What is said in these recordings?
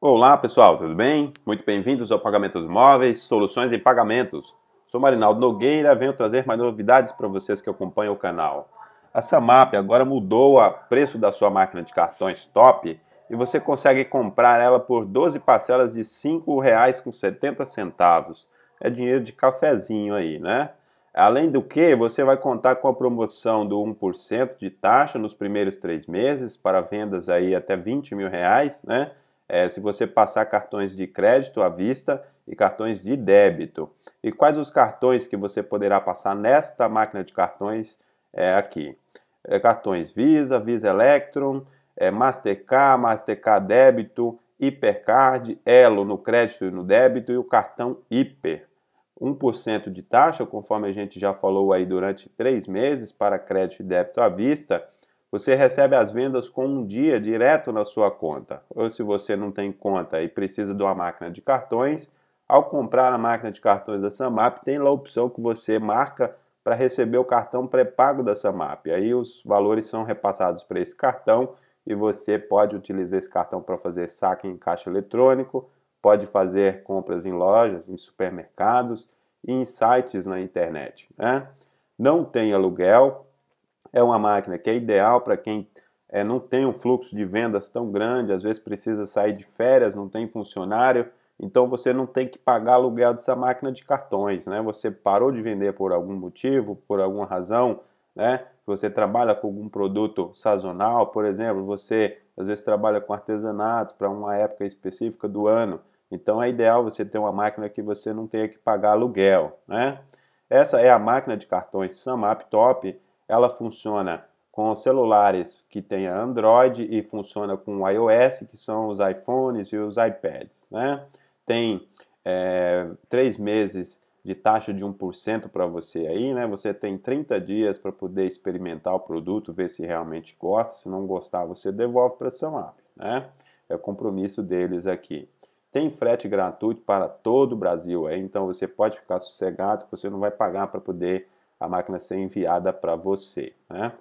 Olá pessoal, tudo bem? Muito bem-vindos ao Pagamentos Móveis, Soluções em Pagamentos. Sou Marinaldo Nogueira, venho trazer mais novidades para vocês que acompanham o canal. A Samap agora mudou o preço da sua máquina de cartões top e você consegue comprar ela por 12 parcelas de R$ 5,70. É dinheiro de cafezinho aí, né? Além do que, você vai contar com a promoção do 1% de taxa nos primeiros três meses para vendas aí até 20 mil reais, né? é, se você passar cartões de crédito à vista e cartões de débito. E quais os cartões que você poderá passar nesta máquina de cartões é, aqui? É, cartões Visa, Visa Electrum, é, Mastercard, Mastercard Débito, Hipercard, Elo no crédito e no débito e o cartão Hiper. 1% de taxa, conforme a gente já falou aí durante três meses para crédito e débito à vista você recebe as vendas com um dia direto na sua conta. Ou se você não tem conta e precisa de uma máquina de cartões, ao comprar a máquina de cartões da Samap, tem lá a opção que você marca para receber o cartão pré-pago da Samap. Aí os valores são repassados para esse cartão e você pode utilizar esse cartão para fazer saque em caixa eletrônico, pode fazer compras em lojas, em supermercados e em sites na internet. Né? Não tem aluguel, é uma máquina que é ideal para quem é, não tem um fluxo de vendas tão grande, às vezes precisa sair de férias, não tem funcionário, então você não tem que pagar aluguel dessa máquina de cartões, né? Você parou de vender por algum motivo, por alguma razão, né? Você trabalha com algum produto sazonal, por exemplo, você às vezes trabalha com artesanato para uma época específica do ano, então é ideal você ter uma máquina que você não tenha que pagar aluguel, né? Essa é a máquina de cartões Samap Top ela funciona com celulares que tenha Android e funciona com iOS, que são os iPhones e os iPads. Né? Tem é, três meses de taxa de 1% para você aí, né? Você tem 30 dias para poder experimentar o produto, ver se realmente gosta. Se não gostar, você devolve para a Samap, né? É o compromisso deles aqui. Tem frete gratuito para todo o Brasil aí, então você pode ficar sossegado que você não vai pagar para poder a máquina ser enviada para você. Né?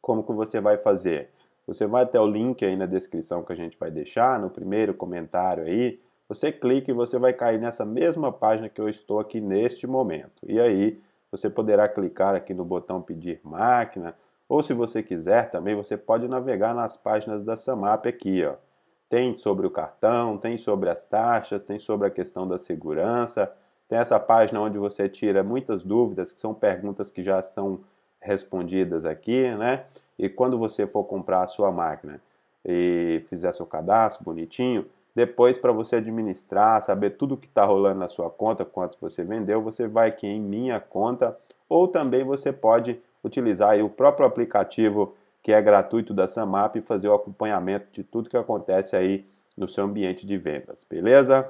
Como que você vai fazer? Você vai até o link aí na descrição que a gente vai deixar, no primeiro comentário aí, você clica e você vai cair nessa mesma página que eu estou aqui neste momento. E aí você poderá clicar aqui no botão pedir máquina, ou se você quiser também, você pode navegar nas páginas da Samap aqui, ó. Tem sobre o cartão, tem sobre as taxas, tem sobre a questão da segurança, tem essa página onde você tira muitas dúvidas, que são perguntas que já estão respondidas aqui, né? E quando você for comprar a sua máquina e fizer seu cadastro bonitinho, depois para você administrar, saber tudo que está rolando na sua conta, quanto você vendeu, você vai aqui em minha conta ou também você pode utilizar o próprio aplicativo que é gratuito da Samap e fazer o acompanhamento de tudo que acontece aí no seu ambiente de vendas, beleza?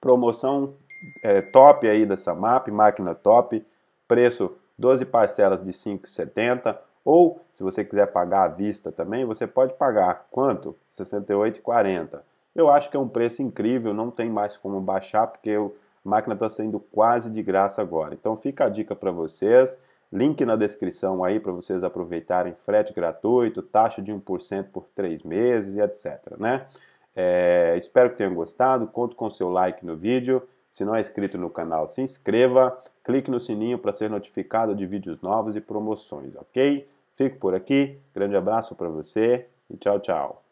Promoção é, top aí dessa MAP, máquina top, preço 12 parcelas de 5,70 ou se você quiser pagar à vista também, você pode pagar quanto? R$ 68,40. Eu acho que é um preço incrível, não tem mais como baixar porque a máquina está saindo quase de graça agora. Então fica a dica para vocês, link na descrição aí para vocês aproveitarem frete gratuito, taxa de 1% por 3 meses e etc. Né? É, espero que tenham gostado, conto com seu like no vídeo. Se não é inscrito no canal, se inscreva, clique no sininho para ser notificado de vídeos novos e promoções, ok? Fico por aqui, grande abraço para você e tchau, tchau.